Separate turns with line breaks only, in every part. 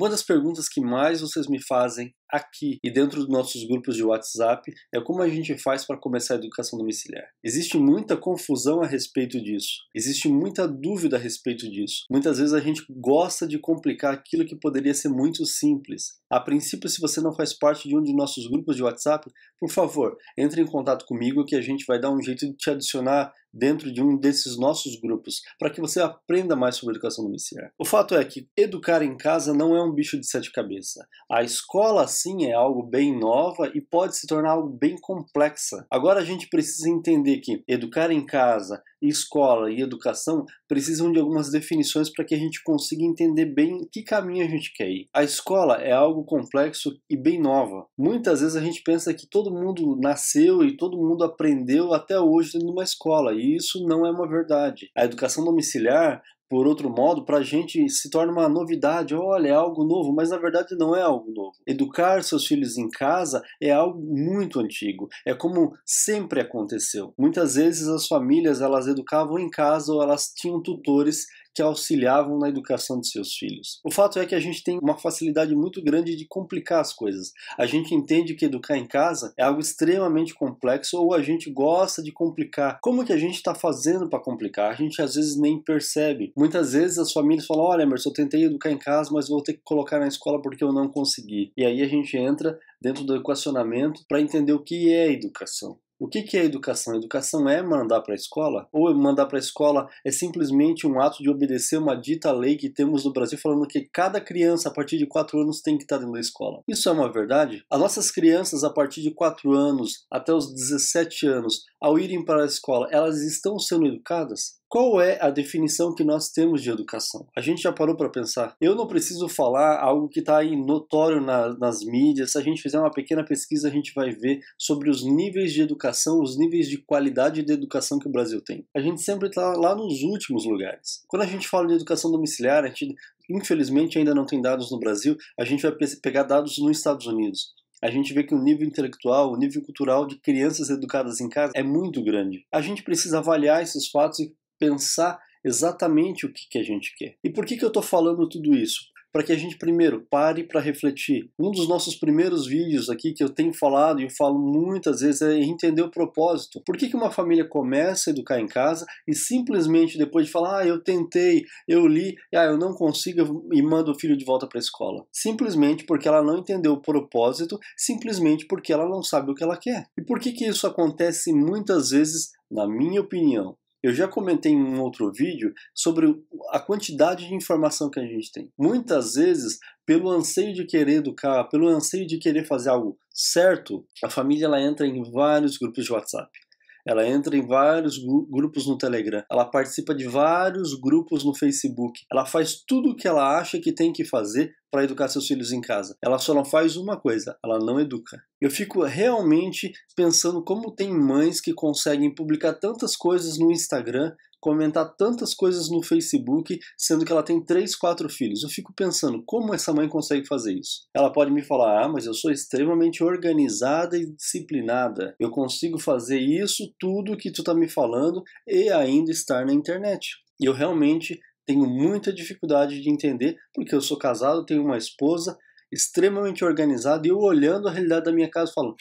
Uma das perguntas que mais vocês me fazem aqui e dentro dos nossos grupos de WhatsApp é como a gente faz para começar a educação domiciliar. Existe muita confusão a respeito disso, existe muita dúvida a respeito disso. Muitas vezes a gente gosta de complicar aquilo que poderia ser muito simples. A princípio, se você não faz parte de um de nossos grupos de WhatsApp, por favor, entre em contato comigo que a gente vai dar um jeito de te adicionar dentro de um desses nossos grupos, para que você aprenda mais sobre educação domiciliar. O fato é que educar em casa não é um bicho de sete cabeças. A escola, sim, é algo bem nova e pode se tornar algo bem complexa. Agora a gente precisa entender que educar em casa escola e educação precisam de algumas definições para que a gente consiga entender bem que caminho a gente quer ir. A escola é algo complexo e bem nova. Muitas vezes a gente pensa que todo mundo nasceu e todo mundo aprendeu até hoje dentro de uma escola, e isso não é uma verdade. A educação domiciliar por outro modo, para a gente se torna uma novidade, olha, é algo novo, mas na verdade não é algo novo. Educar seus filhos em casa é algo muito antigo, é como sempre aconteceu. Muitas vezes as famílias elas educavam em casa ou elas tinham tutores que auxiliavam na educação de seus filhos. O fato é que a gente tem uma facilidade muito grande de complicar as coisas. A gente entende que educar em casa é algo extremamente complexo ou a gente gosta de complicar. Como que a gente está fazendo para complicar? A gente às vezes nem percebe. Muitas vezes as famílias falam: olha, Emerson, eu tentei educar em casa, mas vou ter que colocar na escola porque eu não consegui. E aí a gente entra dentro do equacionamento para entender o que é educação. O que, é educação? Educação é mandar para a escola? Ou mandar para a escola é simplesmente um ato de obedecer uma dita lei que temos no Brasil falando que cada criança a partir de 4 anos tem que estar dentro da escola? Isso é uma verdade? As nossas crianças a partir de 4 anos até os 17 anos, ao irem para a escola, elas estão sendo educadas? Qual é a definição que nós temos de educação? A gente já parou para pensar. Eu não preciso falar algo que está aí notório na, nas mídias. Se a gente fizer uma pequena pesquisa, a gente vai ver sobre os níveis de educação, os níveis de qualidade de educação que o Brasil tem. A gente sempre está lá nos últimos lugares. Quando a gente fala de educação domiciliar, a gente infelizmente ainda não tem dados no Brasil. A gente vai pegar dados nos Estados Unidos. A gente vê que o nível intelectual, o nível cultural de crianças educadas em casa é muito grande. A gente precisa avaliar esses fatos e pensar exatamente o que, que a gente quer. E por que, que eu estou falando tudo isso? Para que a gente primeiro pare para refletir. Um dos nossos primeiros vídeos aqui que eu tenho falado e eu falo muitas vezes é entender o propósito. Por que, que uma família começa a educar em casa e simplesmente depois de falar, ah, eu tentei, eu li, ah, eu não consigo e mando o filho de volta para a escola? Simplesmente porque ela não entendeu o propósito, simplesmente porque ela não sabe o que ela quer. E por que, que isso acontece muitas vezes na minha opinião, eu já comentei em um outro vídeo sobre a quantidade de informação que a gente tem. Muitas vezes, pelo anseio de querer educar, pelo anseio de querer fazer algo certo, a família ela entra em vários grupos de WhatsApp. Ela entra em vários grupos no Telegram, ela participa de vários grupos no Facebook, ela faz tudo o que ela acha que tem que fazer para educar seus filhos em casa. Ela só não faz uma coisa, ela não educa. Eu fico realmente pensando como tem mães que conseguem publicar tantas coisas no Instagram comentar tantas coisas no Facebook, sendo que ela tem três, quatro filhos. Eu fico pensando, como essa mãe consegue fazer isso? Ela pode me falar, ah, mas eu sou extremamente organizada e disciplinada. Eu consigo fazer isso, tudo que tu tá me falando, e ainda estar na internet. E eu realmente tenho muita dificuldade de entender, porque eu sou casado, tenho uma esposa extremamente organizada, e eu olhando a realidade da minha casa falo,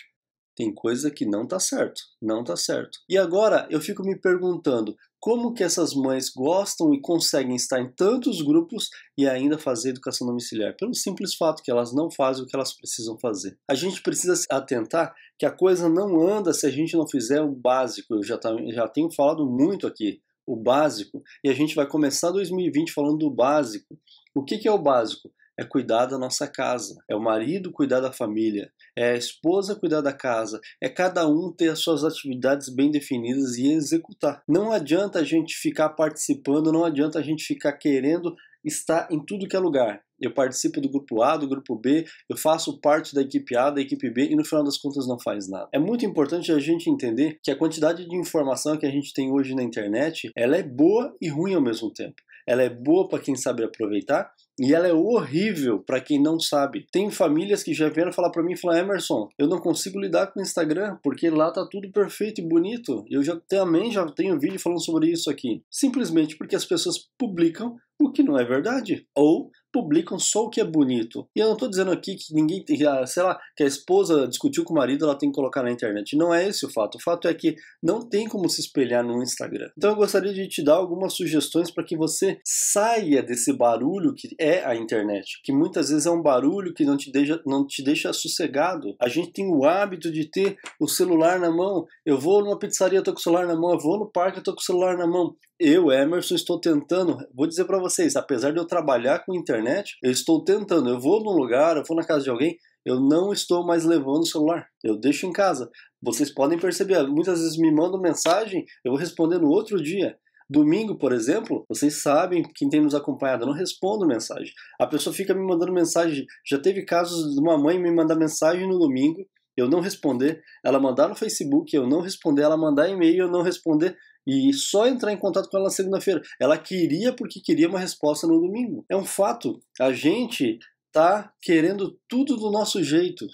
tem coisa que não tá certo, não tá certo. E agora eu fico me perguntando como que essas mães gostam e conseguem estar em tantos grupos e ainda fazer educação domiciliar, pelo simples fato que elas não fazem o que elas precisam fazer. A gente precisa se atentar que a coisa não anda se a gente não fizer o básico, eu já, tá, já tenho falado muito aqui, o básico, e a gente vai começar 2020 falando do básico. O que, que é o básico? é cuidar da nossa casa, é o marido cuidar da família, é a esposa cuidar da casa, é cada um ter as suas atividades bem definidas e executar. Não adianta a gente ficar participando, não adianta a gente ficar querendo estar em tudo que é lugar. Eu participo do grupo A, do grupo B, eu faço parte da equipe A, da equipe B e no final das contas não faz nada. É muito importante a gente entender que a quantidade de informação que a gente tem hoje na internet, ela é boa e ruim ao mesmo tempo ela é boa para quem sabe aproveitar e ela é horrível para quem não sabe. Tem famílias que já vieram falar para mim, falar Emerson, eu não consigo lidar com o Instagram porque lá tá tudo perfeito e bonito. Eu já também já tenho vídeo falando sobre isso aqui. Simplesmente porque as pessoas publicam o que não é verdade ou publicam só o que é bonito. E eu não estou dizendo aqui que ninguém, ah, sei lá, que a esposa discutiu com o marido, ela tem que colocar na internet. Não é esse o fato. O fato é que não tem como se espelhar no Instagram. Então eu gostaria de te dar algumas sugestões para que você saia desse barulho que é a internet, que muitas vezes é um barulho que não te deixa, não te deixa sossegado. A gente tem o hábito de ter o celular na mão. Eu vou numa pizzaria, eu tô com o celular na mão. Eu vou no parque, eu tô com o celular na mão. Eu, Emerson, estou tentando. Vou dizer para vocês, apesar de eu trabalhar com internet internet, eu estou tentando, eu vou num lugar, eu vou na casa de alguém, eu não estou mais levando o celular, eu deixo em casa. Vocês podem perceber, muitas vezes me mandam mensagem, eu vou responder no outro dia. Domingo, por exemplo, vocês sabem, quem tem nos acompanhado, eu não respondo mensagem. A pessoa fica me mandando mensagem. Já teve casos de uma mãe me mandar mensagem no domingo, eu não responder, ela mandar no Facebook, eu não responder, ela mandar e-mail, eu não responder e só entrar em contato com ela na segunda-feira. Ela queria porque queria uma resposta no domingo. É um fato. A gente tá querendo tudo do nosso jeito.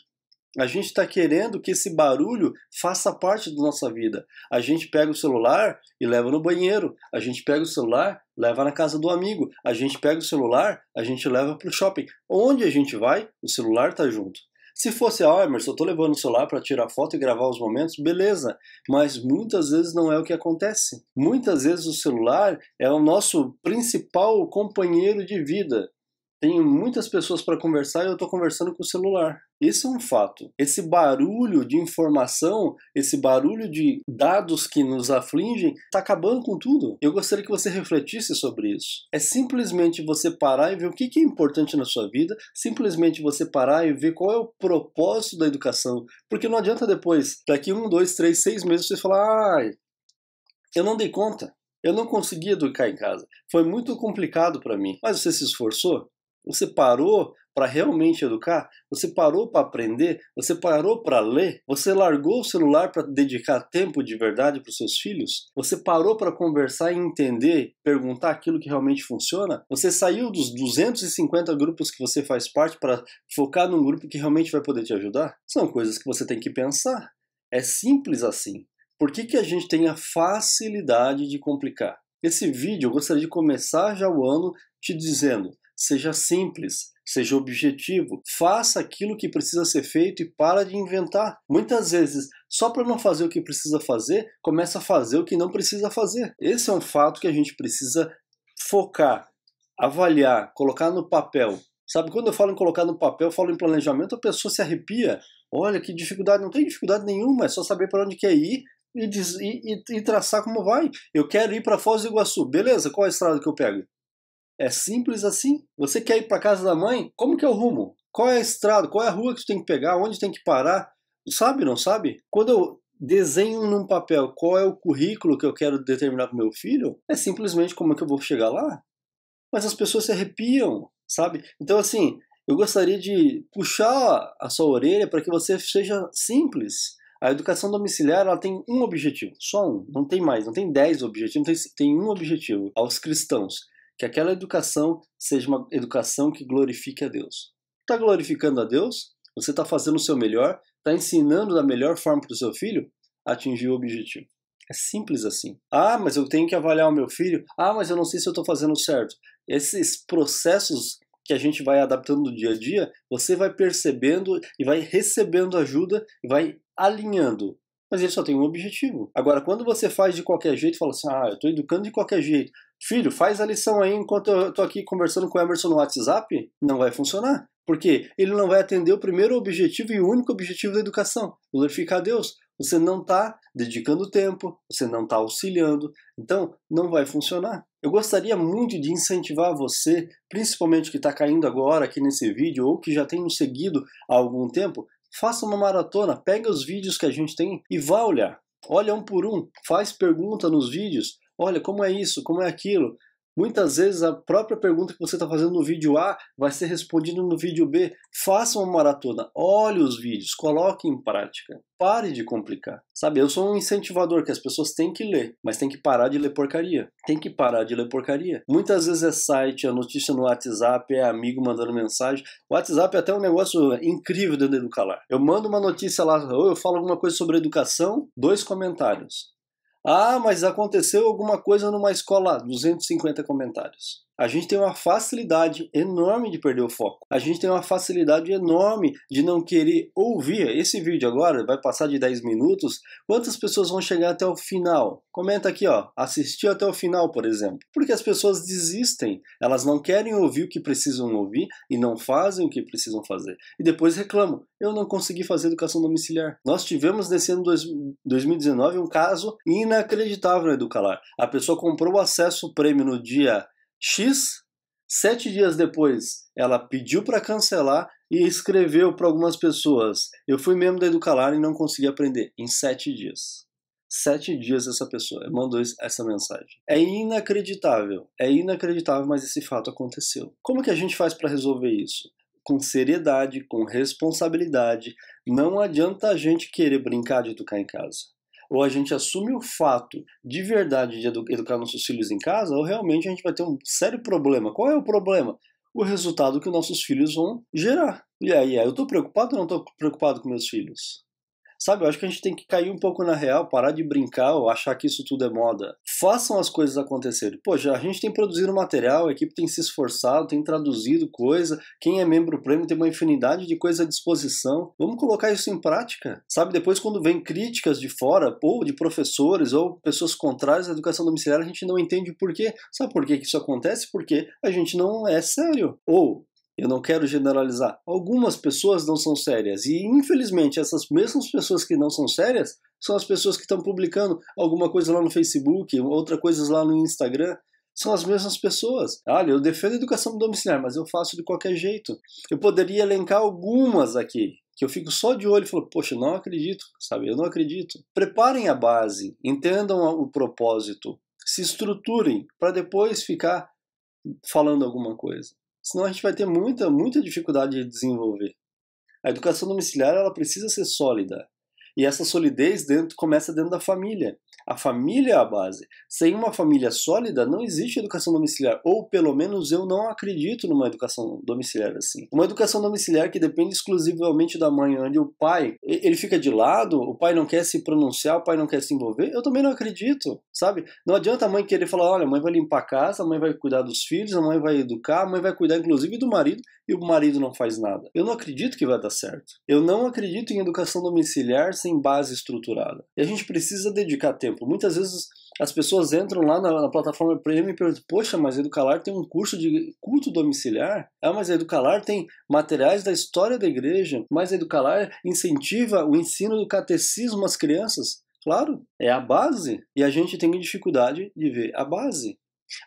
A gente está querendo que esse barulho faça parte da nossa vida. A gente pega o celular e leva no banheiro. A gente pega o celular, leva na casa do amigo. A gente pega o celular, a gente leva para o shopping. Onde a gente vai, o celular está junto. Se fosse, ah, Emerson, eu tô levando o celular para tirar foto e gravar os momentos, beleza, mas muitas vezes não é o que acontece. Muitas vezes o celular é o nosso principal companheiro de vida. Tenho muitas pessoas para conversar e eu estou conversando com o celular. Isso é um fato. Esse barulho de informação, esse barulho de dados que nos afligem, está acabando com tudo. Eu gostaria que você refletisse sobre isso. É simplesmente você parar e ver o que é importante na sua vida, simplesmente você parar e ver qual é o propósito da educação. Porque não adianta depois, daqui um, dois, três, seis meses, você falar: ai, eu não dei conta. Eu não consegui educar em casa. Foi muito complicado para mim. Mas você se esforçou? Você parou para realmente educar? Você parou para aprender? Você parou para ler? Você largou o celular para dedicar tempo de verdade para os seus filhos? Você parou para conversar e entender, perguntar aquilo que realmente funciona? Você saiu dos 250 grupos que você faz parte para focar num grupo que realmente vai poder te ajudar? São coisas que você tem que pensar. É simples assim. Por que, que a gente tem a facilidade de complicar? Esse vídeo eu gostaria de começar já o ano te dizendo seja simples, seja objetivo, faça aquilo que precisa ser feito e para de inventar. Muitas vezes, só para não fazer o que precisa fazer, começa a fazer o que não precisa fazer. Esse é um fato que a gente precisa focar, avaliar, colocar no papel. Sabe, quando eu falo em colocar no papel, eu falo em planejamento, a pessoa se arrepia. Olha que dificuldade, não tem dificuldade nenhuma, é só saber para onde quer ir e, e, e, e traçar como vai. Eu quero ir para Foz do Iguaçu, beleza, qual é a estrada que eu pego? É simples assim? Você quer ir para casa da mãe? Como que é o rumo? Qual é a estrada? Qual é a rua que tu tem que pegar? Onde tem que parar? Sabe, não sabe? Quando eu desenho num papel qual é o currículo que eu quero determinar para meu filho, é simplesmente como é que eu vou chegar lá. Mas as pessoas se arrepiam, sabe? Então, assim, eu gostaria de puxar a sua orelha para que você seja simples. A educação domiciliar ela tem um objetivo, só um, não tem mais, não tem dez objetivos, tem, tem um objetivo aos cristãos, que aquela educação seja uma educação que glorifique a Deus. Está glorificando a Deus? Você está fazendo o seu melhor? Está ensinando da melhor forma para o seu filho atingir o objetivo? É simples assim. Ah, mas eu tenho que avaliar o meu filho. Ah, mas eu não sei se eu estou fazendo certo. Esses processos que a gente vai adaptando no dia a dia, você vai percebendo e vai recebendo ajuda e vai alinhando. Mas ele só tem um objetivo. Agora, quando você faz de qualquer jeito, fala assim: ah, eu estou educando de qualquer jeito filho, faz a lição aí enquanto eu estou aqui conversando com o Emerson no WhatsApp, não vai funcionar. Porque ele não vai atender o primeiro objetivo e único objetivo da educação, glorificar a Deus. Você não está dedicando tempo, você não está auxiliando, então não vai funcionar. Eu gostaria muito de incentivar você, principalmente que está caindo agora aqui nesse vídeo ou que já tem nos seguido há algum tempo, faça uma maratona, pega os vídeos que a gente tem e vá olhar. Olha um por um, faz pergunta nos vídeos, olha, como é isso, como é aquilo. Muitas vezes a própria pergunta que você está fazendo no vídeo A vai ser respondida no vídeo B. Faça uma maratona, olhe os vídeos, coloque em prática. Pare de complicar. Sabe, eu sou um incentivador que as pessoas têm que ler, mas tem que parar de ler porcaria. Tem que parar de ler porcaria. Muitas vezes é site, é notícia no WhatsApp, é amigo mandando mensagem. O WhatsApp é até um negócio incrível dentro do Educalar. Eu mando uma notícia lá, ou eu falo alguma coisa sobre educação, dois comentários. Ah, mas aconteceu alguma coisa numa escola. 250 comentários. A gente tem uma facilidade enorme de perder o foco. A gente tem uma facilidade enorme de não querer ouvir. Esse vídeo agora vai passar de 10 minutos. Quantas pessoas vão chegar até o final? Comenta aqui, ó. Assistiu até o final, por exemplo. Porque as pessoas desistem. Elas não querem ouvir o que precisam ouvir e não fazem o que precisam fazer. E depois reclamam. Eu não consegui fazer educação domiciliar. Nós tivemos nesse ano 2019 um caso inacreditável no Educalar. A pessoa comprou o acesso prêmio no dia X. Sete dias depois, ela pediu para cancelar e escreveu para algumas pessoas: Eu fui membro da Educalar e não consegui aprender. Em sete dias. Sete dias essa pessoa mandou essa mensagem. É inacreditável, é inacreditável, mas esse fato aconteceu. Como que a gente faz para resolver isso? Com seriedade, com responsabilidade. Não adianta a gente querer brincar de educar em casa ou a gente assume o fato de verdade de edu educar nossos filhos em casa, ou realmente a gente vai ter um sério problema. Qual é o problema? O resultado que nossos filhos vão gerar. E aí, eu estou preocupado ou não estou preocupado com meus filhos? Sabe, eu acho que a gente tem que cair um pouco na real, parar de brincar ou achar que isso tudo é moda. Façam as coisas acontecerem. Poxa, a gente tem produzido material, a equipe tem se esforçado, tem traduzido coisa, quem é membro prêmio tem uma infinidade de coisas à disposição. Vamos colocar isso em prática. Sabe, depois quando vem críticas de fora, ou de professores, ou pessoas contrárias à educação domiciliar, a gente não entende o porquê. Sabe por que isso acontece? Porque a gente não é sério. Ou eu não quero generalizar. Algumas pessoas não são sérias e, infelizmente, essas mesmas pessoas que não são sérias são as pessoas que estão publicando alguma coisa lá no Facebook, outra coisa lá no Instagram. São as mesmas pessoas. Olha, eu defendo a educação domiciliar, mas eu faço de qualquer jeito. Eu poderia elencar algumas aqui, que eu fico só de olho e falo, poxa, não acredito, sabe? Eu não acredito. Preparem a base, entendam o propósito, se estruturem para depois ficar falando alguma coisa. Senão a gente vai ter muita, muita dificuldade de desenvolver. A educação domiciliar ela precisa ser sólida. E essa solidez dentro começa dentro da família. A família é a base. Sem uma família sólida, não existe educação domiciliar, ou pelo menos eu não acredito numa educação domiciliar assim. Uma educação domiciliar que depende exclusivamente da mãe, onde o pai ele fica de lado, o pai não quer se pronunciar, o pai não quer se envolver, eu também não acredito, sabe? Não adianta a mãe querer falar, olha, a mãe vai limpar a casa, a mãe vai cuidar dos filhos, a mãe vai educar, a mãe vai cuidar inclusive do marido, e o marido não faz nada. Eu não acredito que vai dar certo. Eu não acredito em educação domiciliar sem base estruturada. E a gente precisa dedicar tempo exemplo, muitas vezes as pessoas entram lá na, na plataforma Premium e perguntam: Poxa, mas Educalar tem um curso de culto domiciliar? Ah, mas Educalar tem materiais da história da igreja, mas Educalar incentiva o ensino do catecismo às crianças? Claro, é a base. E a gente tem dificuldade de ver a base.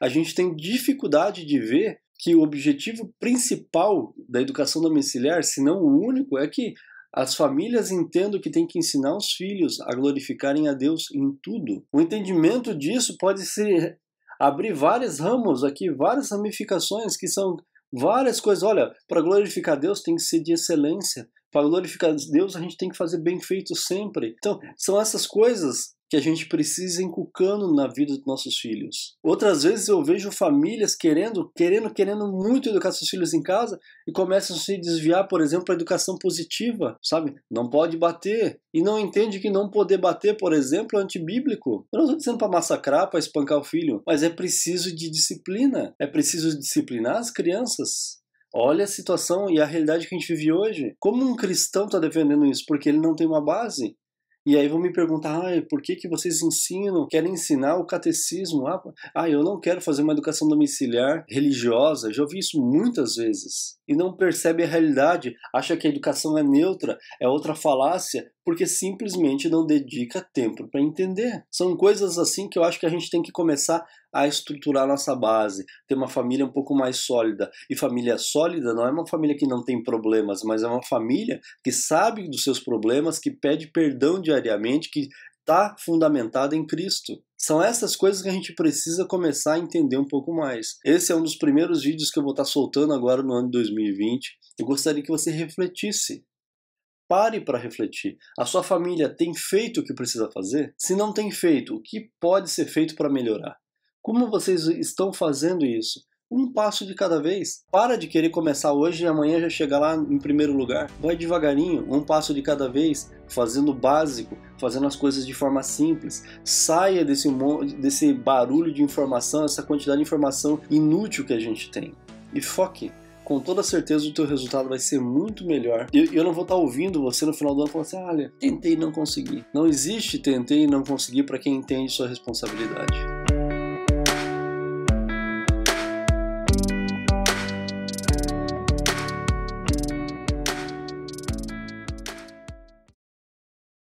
A gente tem dificuldade de ver que o objetivo principal da educação domiciliar, se não o único, é que as famílias entendem que têm que ensinar os filhos a glorificarem a Deus em tudo. O entendimento disso pode ser abrir vários ramos aqui, várias ramificações que são várias coisas. Olha, para glorificar Deus tem que ser de excelência. Para glorificar Deus a gente tem que fazer bem feito sempre. Então, são essas coisas que a gente precisa inculcando na vida dos nossos filhos. Outras vezes eu vejo famílias querendo, querendo, querendo muito educar seus filhos em casa e começam a se desviar, por exemplo, para educação positiva, sabe? Não pode bater e não entende que não poder bater, por exemplo, é antibíblico. Eu não estou dizendo para massacrar, para espancar o filho, mas é preciso de disciplina. É preciso disciplinar as crianças. Olha a situação e a realidade que a gente vive hoje. Como um cristão está defendendo isso? Porque ele não tem uma base. E aí vão me perguntar, ah, por que, que vocês ensinam, querem ensinar o catecismo? Ah, ah, eu não quero fazer uma educação domiciliar religiosa. Já ouvi isso muitas vezes e não percebe a realidade, acha que a educação é neutra, é outra falácia, porque simplesmente não dedica tempo para entender. São coisas assim que eu acho que a gente tem que começar a estruturar nossa base, ter uma família um pouco mais sólida. E família sólida não é uma família que não tem problemas, mas é uma família que sabe dos seus problemas, que pede perdão diariamente, que está fundamentada em Cristo. São essas coisas que a gente precisa começar a entender um pouco mais. Esse é um dos primeiros vídeos que eu vou estar soltando agora no ano de 2020. Eu gostaria que você refletisse. Pare para refletir. A sua família tem feito o que precisa fazer? Se não tem feito, o que pode ser feito para melhorar? Como vocês estão fazendo isso? um passo de cada vez. Para de querer começar hoje e amanhã já chegar lá em primeiro lugar. Vai devagarinho, um passo de cada vez, fazendo o básico, fazendo as coisas de forma simples. Saia desse, desse barulho de informação, essa quantidade de informação inútil que a gente tem. E foque. Com toda certeza o teu resultado vai ser muito melhor. Eu, eu não vou estar ouvindo você no final do ano falando assim, olha, tentei e não consegui. Não existe tentei e não consegui para quem entende sua responsabilidade.